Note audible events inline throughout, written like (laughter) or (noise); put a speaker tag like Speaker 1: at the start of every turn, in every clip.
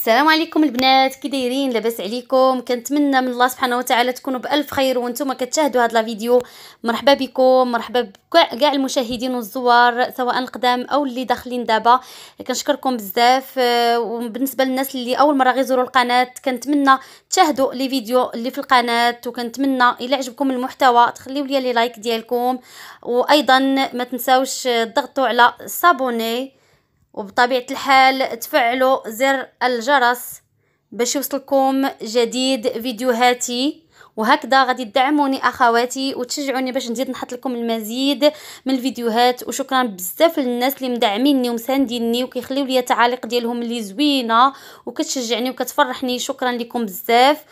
Speaker 1: السلام عليكم البنات كي دايرين لاباس عليكم كنتمنى من الله سبحانه وتعالى تكونوا بالف خير وانتم كتشاهدوا هذا الفيديو مرحبا بكم مرحبا بكاع المشاهدين والزوار سواء القدام او اللي داخلين دابا كنشكركم بزاف آه، وبالنسبه للناس اللي اول مره غيزوروا القناه كنتمنى تشاهدوا لي فيديو اللي في القناه وكنتمنى الا عجبكم المحتوى تخليو لي لايك ديالكم وايضا ما تنساوش تضغطوا على سابوني وبطبيعة الحال تفعلوا زر الجرس باش يوصلكم جديد فيديوهاتي وهكذا غادي تدعموني اخواتي وتشجعوني باش نزيد نحط لكم المزيد من الفيديوهات وشكرا بزاف للناس اللي مدعميني ومسانديني وكيخليو لي تعاليق ديالهم اللي زوينه وكتشجعني وكتفرحني شكرا لكم بزاف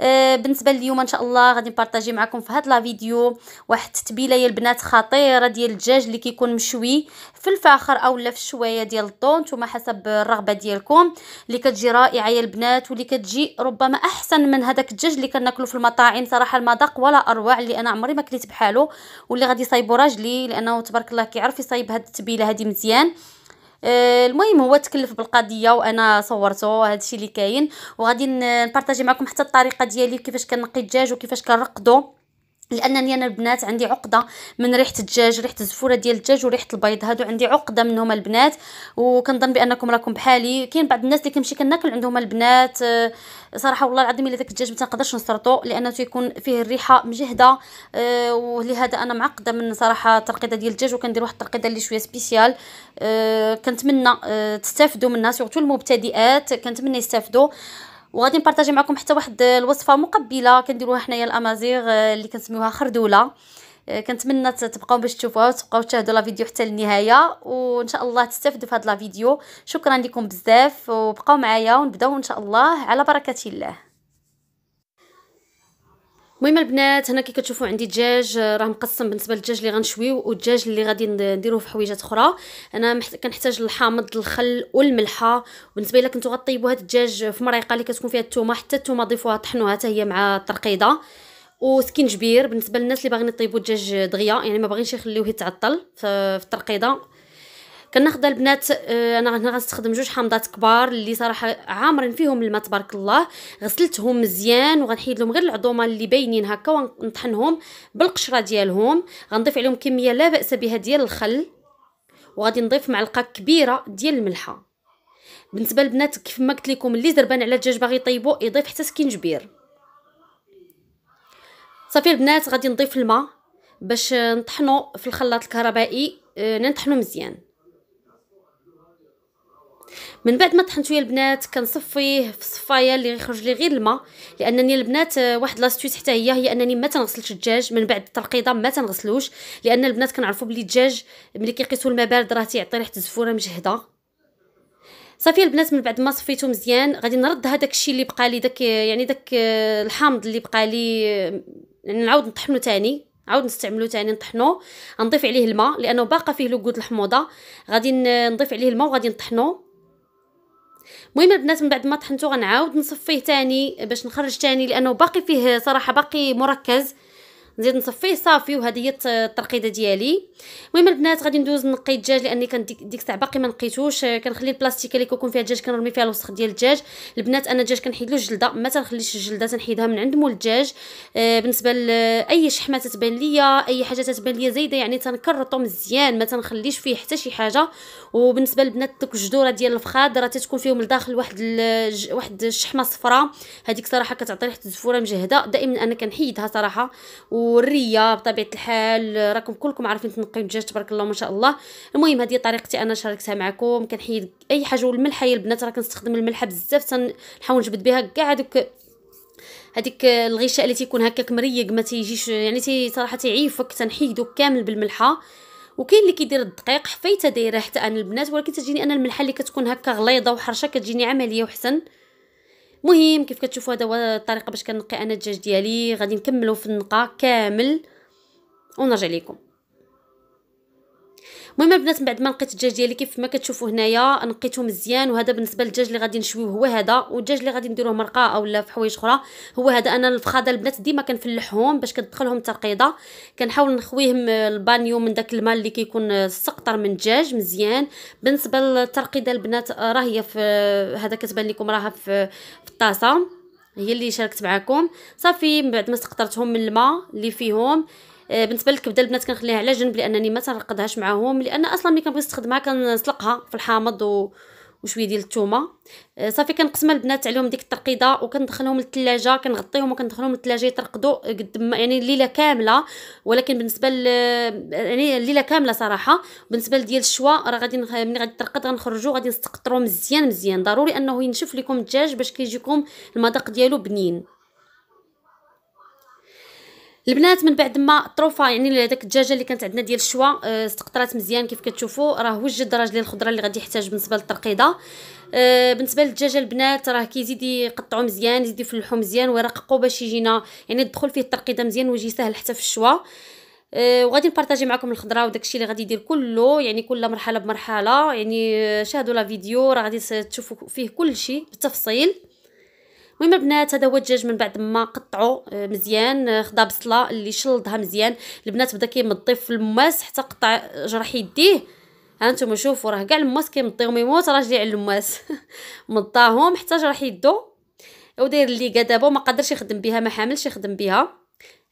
Speaker 1: آه، بالنسبه لليوم ان شاء الله غادي نبارطاجي معكم في هاد لا فيديو واحد التتبيله يا البنات خطيره ديال الدجاج اللي كيكون مشوي في الفاخر اولا في شويه ديال الطون نتوما حسب الرغبه ديالكم اللي كتجي رائعه يا البنات واللي كتجي ربما احسن من هذاك الدجاج اللي كناكلو في المطاعم صراحه المذاق ولا اروع اللي انا عمري ما كليت بحالو واللي غادي يصايبو راجلي لانه تبارك الله كيعرف يصايب هاد التتبيله هذه مزيان آه، المهم هو تكلف بالقضيه وانا صورته هذا الشيء اللي كاين وغادي نبارطاجي معكم حتى الطريقه ديالي كيفاش كنقي الدجاج وكيفاش كنرقدو لانني انا البنات عندي عقده من ريحه الدجاج ريحه الزفوره ديال الدجاج وريحه البيض هادو عندي عقده منهم البنات وكنظن بانكم راكم بحالي كاين بعض الناس اللي كنمشي كناكل عندهم البنات آه، صراحه والله العظيم الا داك الدجاج ما تنقدرش نسرطو لانه تيكون فيه الريحه مجهده آه، ولهذا انا معقده من صراحه الترقيده ديال الدجاج وكندير واحد الترقيده اللي شويه سبيسيال أه كنتمنى آه، تستافدوا منها سورتو المبتدئات كنتمنى يستافدوا وغادي نبارطاجي معكم حتى واحد الوصفه مقبله كنديروها حنايا الامازيغ آه، اللي كنسميوها خردوله آه، كنتمنى تبقاو باش تشوفوها وتبقاو تشاهدوا لا فيديو حتى النهايه وان شاء الله تستافدوا في هاد لا فيديو شكرا لكم بزاف وبقاو معايا ونبداو ان شاء الله على بركه الله المهم البنات هنا كي كتشوفوا عندي الدجاج آه، راه مقسم بالنسبه للدجاج اللي غنشويو والدجاج اللي غادي نديروه في حويجات اخرى انا محت... كنحتاج الحامض الخل والملحه بالنسبه الا كنتو غطيبوا هذا الدجاج في مريقه اللي كتكون فيها الثومه حتى الثومه ضيفوها طحنوها حتى هي مع الترقيده وسكينجبير بالنسبه للناس اللي باغيين يطيبوا الدجاج دغيا يعني ما باغينش يخليوه يتعطل في الترقيده كناخذ البنات آه، انا هنا غنستخدم جوج حامضات كبار اللي صراحه عامرين فيهم الماء تبارك الله غسلتهم مزيان وغنحيد لهم غير العظومه اللي باينين هكا ونطحنهم بالقشره ديالهم غنضيف عليهم كميه لا باس بها ديال الخل وغادي نضيف معلقه كبيره ديال الملحه بالنسبه للبنات كيف ما قلت لكم اللي زربان على الدجاج باغي يطيبو يضيف حتى سكينجبير صافي البنات غادي نضيف الماء باش نطحنو في الخلاط الكهربائي آه، نطحنو مزيان من بعد ما طحنت شويه البنات كنصفيه في الصفايه اللي يخرج لي غير الماء لانني البنات آه، واحد لاستيوت حتى هي هي انني ما تنغسلش الدجاج من بعد الترقيضه ما تنغسلوش لان البنات كنعرفوا بلي الدجاج ملي كيقيسوا الماء بارد راه تيعطي ريحه الزفوره مجهده صافي البنات من بعد ما صفيته مزيان غادي نرد هذاك الشيء اللي بقى لي داك يعني داك آه، الحامض اللي بقى لي آه، يعني نعاود نطحنو تاني عاود نستعملو تاني نطحنو نضيف عليه الماء لانه باقا فيه لوكود الحموضه غادي نضيف عليه الماء وغادي نطحنو المهم البنات من بعد ما طحنته غنعاود نصفيه تاني باش نخرج تاني لانه باقي فيه صراحه باقي مركز نزيد نصفيه صافي وهذه هي آه، الترقيده ديالي المهم البنات غادي ندوز نقي الدجاج لاني كان ديك, الساعه باقي ما نقيتوش آه، كنخلي البلاستيكه اللي كيكون فيها الدجاج كنرمي فيها الوسخ ديال الدجاج البنات انا الدجاج كنحيد له الجلده ما تنخليش الجلده تنحيدها من عند مول الدجاج آه بالنسبه لاي شحمه تتبان ليا اي حاجه تتبان ليا زايده يعني تنكرطو مزيان ما تنخليش فيه حتى شي حاجه وبالنسبه للبنات دوك الجذوره ديال الفخاد راه تتكون فيهم لداخل واحد واحد الشحمه صفراء هذيك صراحه كتعطي ريحه الزفوره مجهده دائما انا كنحيدها صراحه و والريه بطبيعه الحال راكم كلكم عارفين تنقيو الدجاج تبارك الله ما شاء الله المهم هذه طريقتي انا شاركتها معكم كنحيد اي حاجه والملحه يا البنات راه كنستخدم الملحه بزاف تنحاول نجبد بها كاع هذوك هذيك الغشاء اللي تيكون هكاك مريق ما تيجيش يعني تي صراحه تيعيفك تنحيدو كامل بالملحه وكاين اللي كيدير الدقيق حفيته دايره حتى انا البنات ولكن تجيني انا الملحه اللي كتكون هكا غليظه وحرشه كتجيني عمليه وحسن مهم كيف كتشوفوا هذا هو الطريقه باش كنقي انا الدجاج ديالي غادي نكملو في النقا كامل ونرجع لكم المهم البنات من بعد ما نقيت الدجاج ديالي كيف ما كتشوفوا هنايا نقيته مزيان وهذا بالنسبه للدجاج اللي غادي نشويه هو هذا والدجاج اللي غادي نديروه مرقه اولا في حوايج اخرى هو هذا انا الفخاده البنات ديما كنفلحهم باش كتدخلهم ترقيده كنحاول نخويهم البانيو من داك الماء اللي كيكون سقطر من الدجاج مزيان بالنسبه للترقيده البنات راه هي في هذا كتبان لكم راها في, في الطاسه هي اللي شاركت معكم صافي من بعد ما سقطرتهم من الماء اللي فيهم آه، بالنسبه للكبده البنات كنخليها على جنب لانني ما تنرقدهاش معاهم لان اصلا ملي كنبغي نستخدمها كنسلقها في الحامض و... وشويه ديال الثومه آه، صافي كنقسمها البنات عليهم ديك الترقيده وكندخلهم للثلاجه كنغطيهم وكندخلهم للثلاجه يترقدوا قد يعني الليله كامله ولكن بالنسبه ل يعني الليله كامله صراحه بالنسبه لديال الشواء راه غادي نخ... ملي غادي ترقد غنخرجو غادي نستقطرو مزيان مزيان ضروري انه ينشف لكم الدجاج باش كيجيكم المذاق ديالو بنين البنات من بعد ما طروفا يعني داك الدجاجه اللي كانت عندنا ديال الشوا آه، استقطرات مزيان كيف كتشوفوا راه وجد راجلي الخضره اللي غادي يحتاج بالنسبه للترقيده آه، بالنسبه للدجاجه البنات راه كيزيد يقطعوا مزيان يزيد يفلحوا مزيان ويرققوا باش يجينا يعني تدخل فيه الترقيده مزيان ويجي سهل حتى في الشوا آه، وغادي نبارطاجي معكم الخضره وداكشي اللي غادي يدير كله يعني كل مرحله بمرحله يعني شاهدوا لا فيديو راه غادي تشوفوا فيه كل شيء بالتفصيل المهم البنات هذا هو الدجاج من بعد ما قطعو آه، مزيان آه، خدا بصله اللي شلضها مزيان البنات بدا كيمضي في الماس حتى قطع جرح يديه هانتوما شوفوا راه كاع الماس كيمضيهم يموت راجلي على الماس (laughs) مضاهم حتى جرح يدو وداير الليكا دابا ما قدرش يخدم بها ما حاملش يخدم بها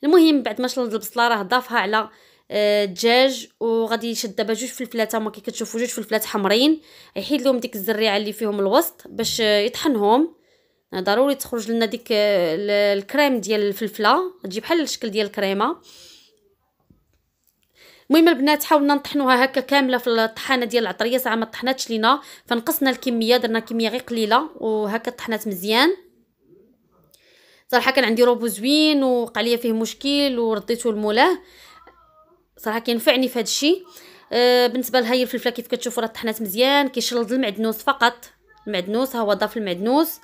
Speaker 1: المهم بعد ما شلض البصله راه ضافها على آه، الدجاج وغادي يشد دابا جوج فلفلات هما كي كتشوفوا جوج فلفلات حمرين يحيد لهم ديك الزريعه اللي فيهم الوسط باش يطحنهم ضروري تخرج لنا ديك الكريم ديال الفلفله تجي بحال الشكل ديال الكريمه المهم البنات حاولنا نطحنوها هكا كامله في الطحانه ديال العطريه ساعه ما طحناتش لينا فنقصنا الكميه درنا كميه غير قليله وهكا طحنات مزيان صراحه كان عندي روبو زوين وقع ليا فيه مشكل ورديته لمولاه صراحه كينفعني في هذا الشيء أه بالنسبه لهاي الفلفله كيف كتشوفوا راه طحنات مزيان كيشلد المعدنوس فقط المعدنوس ها هو ضاف المعدنوس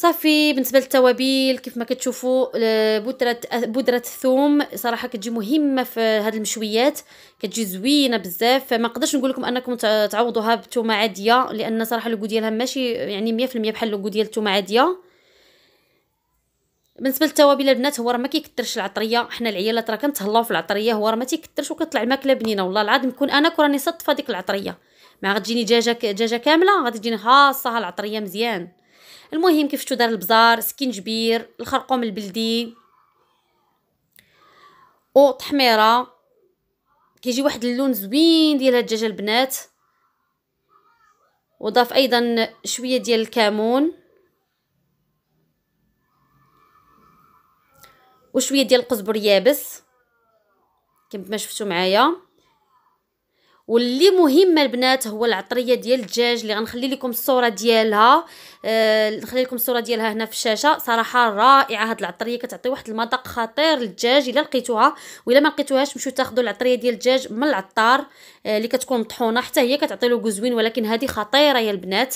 Speaker 1: صافي بالنسبه للتوابل كيف ما كتشوفوا آه، بودره آه، بودره الثوم صراحه كتجي مهمه في هذه المشويات كتجي زوينه بزاف فما نقدرش نقول لكم انكم تعوضوها بتومه عاديه لان صراحه لوكو ديالها ماشي يعني 100% بحال لوكو ديال الثومه عاديه بالنسبه للتوابل البنات هو راه ما كيكثرش العطريه حنا العيالات راه كنتهلاو في العطريه هو راه ما تيكثرش وكتطلع الماكله بنينه والله العظيم كون انا كون راني صدفه ديك العطريه ما غتجيني دجاجه دجاجه كامله غتجيني تجيني خاصه العطريه مزيان المهم كيف شفتوا دار البزار سكينجبير الخرقوم البلدي او تحميره كيجي واحد اللون زوين ديال هاد الدجاج البنات وضاف ايضا شويه ديال الكمون وشويه ديال القزبر يابس كما شفتوا معايا واللي مهم البنات هو العطريه ديال الدجاج اللي غنخلي لكم الصوره ديالها آه نخلي لكم الصوره ديالها هنا في الشاشه صراحه رائعه هاد العطريه كتعطي واحد المذاق خطير للدجاج الا لقيتوها والا ما لقيتوهاش مشيو تاخذوا العطريه ديال الدجاج من العطار آه، اللي كتكون مطحونه حتى هي كتعطي له زوين ولكن هذه خطيره يا البنات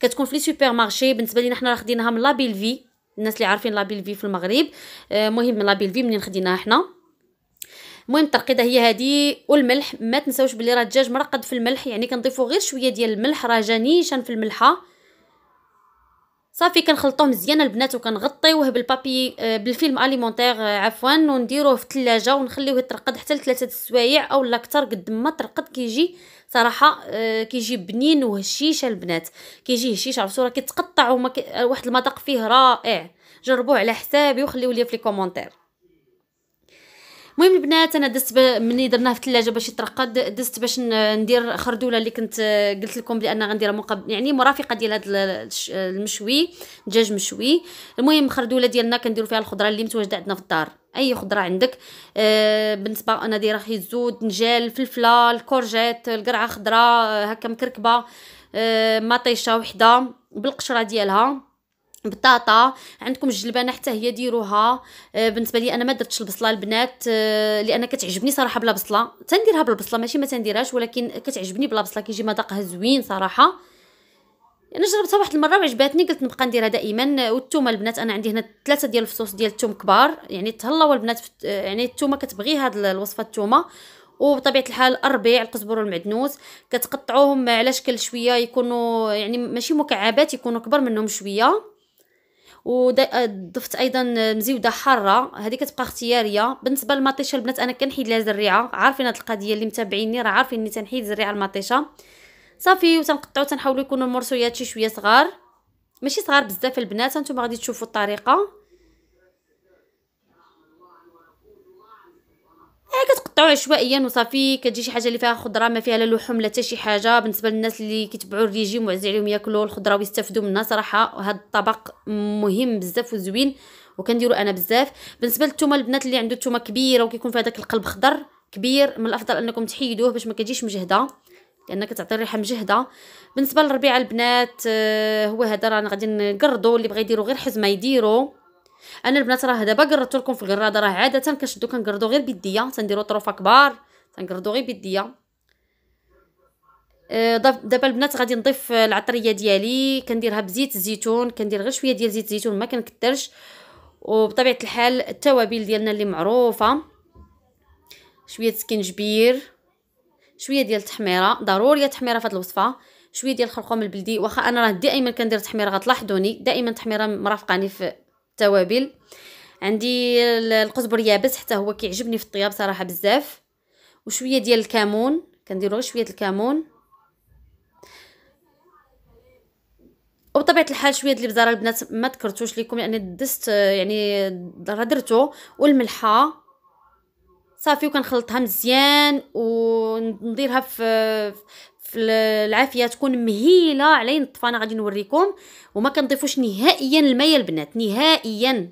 Speaker 1: كتكون في لي سوبر مارشي بالنسبه لينا حنا راه خديناها من لابيلفي الناس اللي عارفين لابيلفي في المغرب المهم آه، لابيلفي منين خديناها حنا المهم الترقيده هي هذه والملح ما تنساوش بلي راه الدجاج مرقد في الملح يعني كنضيفو غير شويه ديال الملح راه جنيشان في الملحه صافي كنخلطوه مزيان البنات وكنغطيوه بالبابي آه، بالفيلم اليمونتير آه، عفوا ونديروه في الثلاجه ونخليوه يترقد حتى لثلاثه السوايع او لا اكثر قد ما ترقد كيجي صراحه آه، كيجي بنين وهشيش البنات كيجي هشيش عرفتوا راه كيتقطع وواحد واحد المذاق فيه رائع جربوه على حسابي وخليو لي في لي كومونتير المهم البنات انا دزت ملي درناه في الثلاجه باش يترقد دزت باش ندير خردوله اللي كنت قلت لكم بان غنديرها مقب يعني مرافقه ديال هذا المشوي دجاج مشوي المهم الخردوله ديالنا كنديروا فيها الخضره اللي متواجده عندنا في الدار اي خضره عندك آه بالنسبه انا دايره خيزو دنجال فلفله الكورجيت القرعه خضراء هكا مكركبه آه مطيشه وحده بالقشره ديالها بطاطا عندكم الجلبانه حتى هي ديروها آه، بالنسبه لي انا ما درتش البصله البنات آه، لان كتعجبني صراحه بلا بصله تنديرها بالبصله ماشي ما تنديرهاش ولكن كتعجبني بلا بصله كيجي مذاقها زوين صراحه انا جربتها واحد المره وعجباتني قلت نبقى نديرها دائما والثومه البنات انا عندي هنا ثلاثه ديال الفصوص ديال الثوم كبار يعني تهلاو البنات يعني الثومه كتبغي هاد الوصفه الثومه وبطبيعه الحال الربيع القزبر والمعدنوس كتقطعوهم على شكل شويه يكونوا يعني ماشي مكعبات يكونوا كبر منهم شويه وضفت ايضا مزيوده حاره هذه كتبقى اختياريه بالنسبه للمطيشه البنات انا كنحيد لها زريعه عارفين هاد القضيه اللي متابعيني راه عارفين اني تنحيد زريعه المطيشه صافي وتنقطعو تنحاولوا يكونوا المرسويات شي شويه صغار ماشي صغار بزاف البنات انتم غادي تشوفوا الطريقه غير كتقطعو عشوائيا وصافي كتجي شي حاجه اللي فيها خضره ما فيها لا لحوم لا حتى شي حاجه بالنسبه للناس اللي كيتبعوا الريجيم وعز عليهم ياكلوا الخضره ويستافدوا منها صراحه هذا الطبق مهم بزاف وزوين وكنديرو انا بزاف بالنسبه للثومه البنات اللي عنده الثومه كبيره وكيكون فيها داك القلب خضر كبير من الافضل انكم تحيدوه باش ما كتجيش مجهده لان كتعطي ريحه مجهده بالنسبه للربيعه البنات آه، هو هذا رانا غادي نقرضوا اللي بغى يديروا غير حزمه يديروا انا البنات راه دابا قررت لكم في القراده راه عاده كنشدو كنقردو غير بيديا تنديرو طروفه كبار تنقردو غير بيديا أه، دابا البنات غادي نضيف العطريه ديالي كنديرها بزيت الزيتون كندير غير شويه ديال زيت الزيتون ما كنكثرش وبطبيعه الحال التوابل ديالنا اللي معروفه شويه سكنجبير شويه ديال التحميره ضروري التحميره في هذه الوصفه شويه ديال الخرقوم البلدي واخا انا راه دائما كندير تحميره غتلاحظوني دائما التحميره مرافقاني في التوابل عندي القزبر يابس حتى هو كيعجبني في الطياب صراحه بزاف وشويه ديال الكمون كنديروا غير شويه الكمون وبطبيعه الحال شويه ديال البزاره البنات ما ذكرتوش لكم لان دست يعني راه درتو والملحه صافي وكنخلطها مزيان ونديرها في العافيه تكون مهيله على نطفى انا غادي نوريكم وما كنضيفوش نهائيا الماء يا البنات نهائيا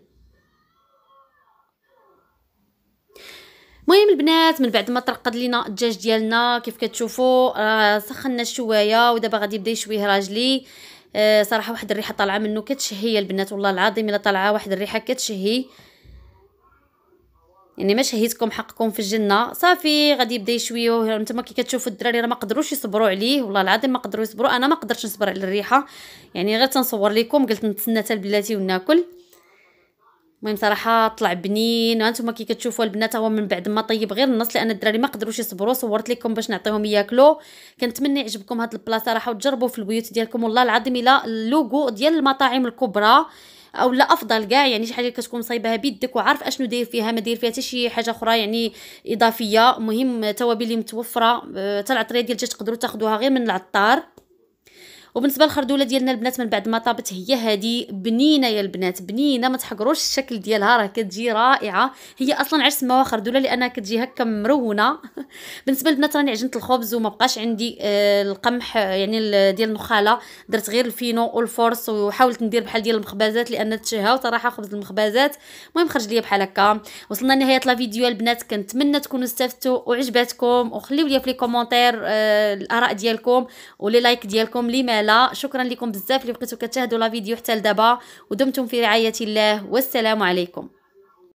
Speaker 1: المهم البنات من بعد ما ترقد لينا الدجاج ديالنا كيف كتشوفوا راه سخنا شويه ودابا غادي يبدا يشويه راجلي آه صراحه واحد الريحه طالعه منه كتشهي البنات والله العظيم الا طالعه واحد الريحه كتشهي يعني ما شهيتكم حقكم في الجنه صافي غادي يبدا يشويو نتوما كي كتشوفوا الدراري راه ما قدروش يصبروا عليه والله العظيم ما قدروا يصبروا انا ما قدرتش نصبر على الريحه يعني غير تنصور لكم قلت نتسنى حتى البلاتي وناكل المهم صراحه طلع بنين هانتوما كي كتشوفوا البنات هو من بعد ما طيب غير النص لان الدراري ما قدروش يصبروا صورت لكم باش نعطيهم ياكلوا كنتمنى يعجبكم هاد البلاصه راحوا تجربوا في البيوت ديالكم والله العظيم الا اللوغو ديال المطاعم الكبرى او لا افضل كاع يعني شي حاجه كتكون صايبها بيدك وعارف اشنو داير فيها ما داير فيها حتى شي حاجه اخرى يعني اضافيه المهم توابل اللي متوفره حتى آه، العطريه ديال الدجاج تقدروا تاخذوها غير من العطار وبالنسبه للخردوله ديالنا البنات من بعد ما طابت هي هذه بنينه يا البنات بنينه ما تحقروش الشكل ديالها راه كتجي رائعه هي اصلا عرس سماوها خردوله لانها كتجي هكا مرونه (laughs) بالنسبه للبنات راني عجنت الخبز وما بقاش عندي آه القمح يعني ديال النخاله درت غير الفينو والفورس وحاولت ندير بحال ديال المخبزات لان تشهاو صراحه خبز المخبزات المهم خرج ليا بحال هكا وصلنا لنهايه لا فيديو البنات كنتمنى تكونوا استفدتوا وعجباتكم وخليو ليا في لي كومونتير آه الاراء ديالكم ولي لايك ديالكم لي مال ديالها شكرا لكم بزاف اللي بقيتوا كتشاهدوا لا فيديو حتى لدابا ودمتم في رعايه الله والسلام عليكم